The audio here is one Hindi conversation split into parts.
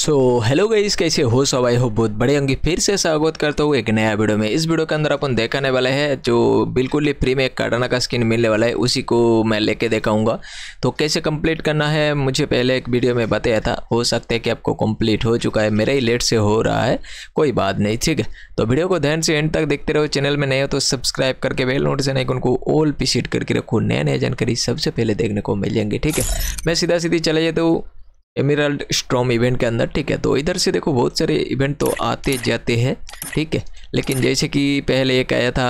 सो हेलो गाइस कैसे हो सब आई हो बहुत बड़े होंगे फिर से स्वागत करता हूँ एक नया वीडियो में इस वीडियो के अंदर अपन देखने वाले हैं जो बिल्कुल ही फ्री में एक कार्डाना का स्किन मिलने वाला है उसी को मैं लेके देखाऊंगा तो कैसे कंप्लीट करना है मुझे पहले एक वीडियो में बताया था हो सकता है कि आपको कम्प्लीट हो चुका है मेरा ही लेट से हो रहा है कोई बात नहीं ठीक है तो वीडियो को ध्यान से एंड तक देखते रहो चैनल में नए हो तो सब्सक्राइब करके बेल नोटिफिकेशन आइकन को ऑल पी सीट करके रखो नया नया जानकारी सबसे पहले देखने को मिल जाएंगे ठीक है मैं सीधा सीधी चले जाता हूँ एमिराल्ड स्ट्रॉम इवेंट के अंदर ठीक है तो इधर से देखो बहुत सारे इवेंट तो आते जाते हैं ठीक है लेकिन जैसे कि पहले एक आया था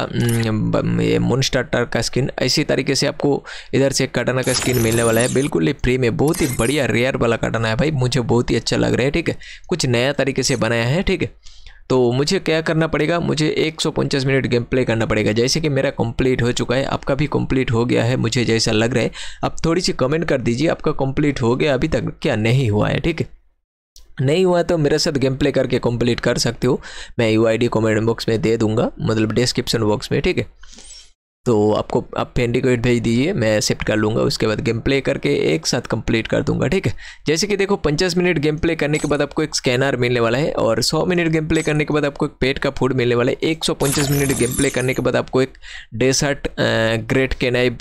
ये मुन स्टार्टर का स्किन ऐसी तरीके से आपको इधर से कटाना का स्किन मिलने वाला है बिल्कुल ही फ्री में बहुत ही बढ़िया रेयर वाला कटाना है भाई मुझे बहुत ही अच्छा लग रहा है ठीक है कुछ नया तरीके से बनाया है ठीक है तो मुझे क्या करना पड़ेगा मुझे एक मिनट गेम प्ले करना पड़ेगा जैसे कि मेरा कंप्लीट हो चुका है आपका भी कंप्लीट हो गया है मुझे जैसा लग रहा है आप थोड़ी सी कमेंट कर दीजिए आपका कंप्लीट हो गया अभी तक क्या नहीं हुआ है ठीक है नहीं हुआ तो मेरे साथ गेम प्ले करके कंप्लीट कर सकते हो मैं U I D comment box में दे दूंगा मतलब डिस्क्रिप्शन बॉक्स में ठीक है तो आपको आप पेंडिकोइट भेज दीजिए मैं एक्सेप्ट कर लूँगा उसके बाद गेम प्ले करके एक साथ कंप्लीट कर दूंगा ठीक है जैसे कि देखो पचास मिनट गेम प्ले करने के बाद आपको एक स्कैनर मिलने वाला है और सौ मिनट गेम प्ले करने के बाद आपको एक पेट का फूड मिलने वाला है एक मिनट गेम प्ले करने के बाद आपको एक डेसर्ट ग्रेट केनाइब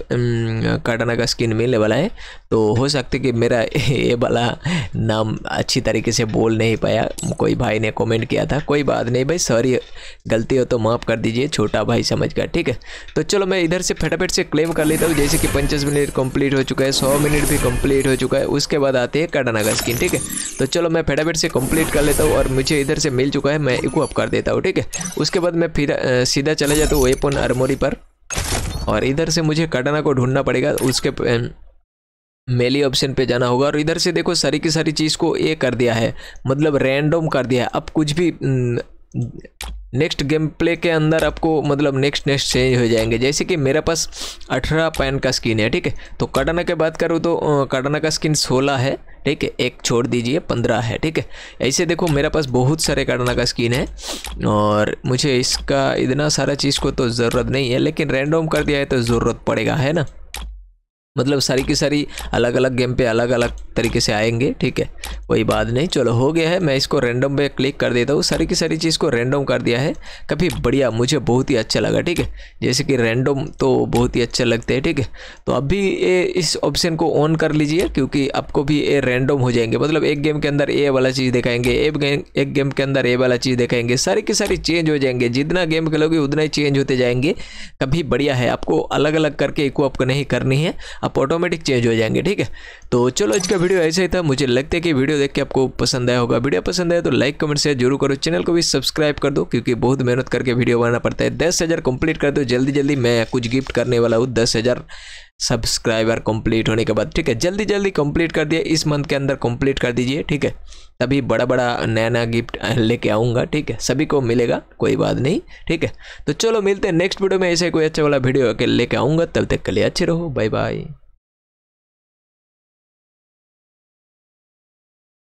काटाना का स्किन मिलने वाला है तो हो सकता है कि मेरा ये वाला नाम अच्छी तरीके से बोल नहीं पाया कोई भाई ने कमेंट किया था कोई बात नहीं भाई सॉरी गलती हो तो माफ़ कर दीजिए छोटा भाई समझ कर ठीक है तो चलो मैं मैं इधर से फटाफट से क्लेम कर लेता हूँ जैसे कि पंचस मिनट कंप्लीट हो चुका है सौ मिनट भी कंप्लीट हो चुका है उसके बाद आते हैं कटाना का स्किन ठीक है तो चलो मैं फटाफट से कंप्लीट कर लेता हूँ और मुझे इधर से मिल चुका है मैं इक्वअप कर देता हूँ ठीक है उसके बाद मैं फिर सीधा चले जाता हूँ वेपन आर्मोरी पर और इधर से मुझे कटाना को ढूंढना पड़ेगा उसके मेली ऑप्शन पे जाना होगा और इधर से देखो सारी की सारी चीज़ को ये कर दिया है मतलब रैंडम कर दिया है अब कुछ भी नेक्स्ट गेम प्ले के अंदर आपको मतलब नेक्स्ट नेक्स्ट चेंज हो जाएंगे जैसे कि मेरे पास 18 पैन का स्किन है ठीक है तो कटाना की बात करूँ तो कटाना का स्किन 16 है ठीक है एक छोड़ दीजिए 15 है ठीक है ऐसे देखो मेरे पास बहुत सारे कटाना का स्किन है और मुझे इसका इतना सारा चीज़ को तो ज़रूरत नहीं है लेकिन रैंडम कर दिया है तो ज़रूरत पड़ेगा है ना मतलब सारी की सारी अलग अलग गेम पे अलग अलग तरीके से आएंगे ठीक है कोई बात नहीं चलो हो गया है मैं इसको रैंडम पे क्लिक कर देता हूँ सारी की सारी चीज़ को रैंडम कर दिया है काफ़ी बढ़िया मुझे बहुत ही अच्छा लगा ठीक है जैसे कि रैंडम तो बहुत ही अच्छे लगता है ठीक है तो अभी ये इस ऑप्शन को ऑन कर लीजिए क्योंकि आपको भी ये रैंडम हो जाएंगे मतलब एक गेम के अंदर ए वाला चीज़ दिखाएंगे एक गेम के अंदर ए वाला चीज़ दिखाएंगे सारी की सारी चेंज हो जाएंगे जितना गेम खेलोगे उतना ही चेंज होते जाएंगे कभी बढ़िया है आपको अलग अलग करके इको आपको नहीं करनी है आप ऑटोमेटिक चेंज हो जाएंगे ठीक है तो चलो आज का वीडियो ऐसा ही था मुझे लगता है कि वीडियो देख के आपको पसंद आया होगा वीडियो पसंद आया तो लाइक कमेंट शेयर जरूर करो चैनल को भी सब्सक्राइब कर दो क्योंकि बहुत मेहनत करके वीडियो बनाना पड़ता है दस हज़ार कंप्लीट कर दो जल्दी जल्दी मैं कुछ गिफ्ट करने वाला हूँ दस हज़ार सब्सक्राइबर कंप्लीट होने के बाद ठीक है जल्दी जल्दी कंप्लीट कर दिया इस मंथ के अंदर कंप्लीट कर दीजिए ठीक है तभी बड़ा बड़ा नया नया गिफ्ट लेके आऊँगा ठीक है सभी को मिलेगा कोई बात नहीं ठीक है तो चलो मिलते हैं नेक्स्ट वीडियो में ऐसे कोई अच्छा वाला वीडियो लेके आऊँगा तब तक के लिए अच्छे रहो बाय बाय